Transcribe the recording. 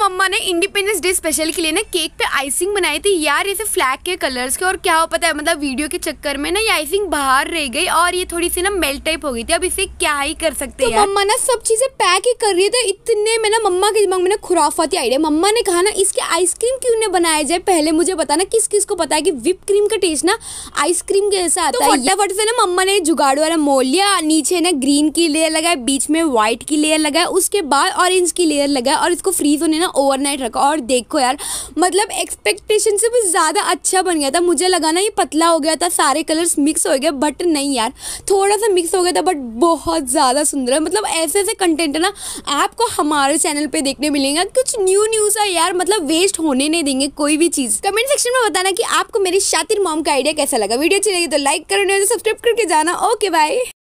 मम्मा ने independence day special के लिए ना केक पे आइसिंग बनाई थी यार ऐसे फ्लैग के कलर्स के और क्या हो पता है मतलब वीडियो के चक्कर में ना ये आइसिंग बाहर रह गई और ये थोड़ी सी ना मेल्ट टाइप हो गई थी अब इसे क्या ही कर सकते हैं तो मम्मा ना सब चीजें पैक ही कर रही तो इतने में ना मम्मा के दिमाग में ना खुराफाती आइडिया मम्मा ने कहा ना इसकी आइसक्रीम क्यों नहीं बनाया जाए पहले मुझे बताना किस किस को पता है की विप क्रीम का टेस्ट ना आइसक्रीम जैसा आता तो है फटाफट से ना मम्मा ने जुगाड़ वाला मोल लिया नीचे ना ग्रीन की लेयर लगाया बीच में व्हाइट की लेयर लगाया उसके बाद ऑरेंज की लेयर लगाया और इसको फ्रीज होने ना ओवरनाइट रखा और देखो यार मतलब एक्सपेक्टेशन से भी ज़्यादा अच्छा बन गया था मुझे लगा ना ये पतला हो गया था सारे कलर्स मिक्स हो गए बट नहीं यार थोड़ा सा मिक्स हो गया था बट बहुत ज़्यादा सुंदर है मतलब ऐसे ऐसे कंटेंट है ना आपको हमारे चैनल पर देखने मिलेंगे कुछ न्यू न्यूज़ है यार मतलब वेस्ट होने नहीं देंगे कोई भी चीज़ कमेंट सेक्शन में बताना कि आपको मेरी शातिर मॉम का आइडिया कैसा लगा वीडियो अच्छी लगी तो लाइक करने सब्सक्राइब करके जाना ओके बाय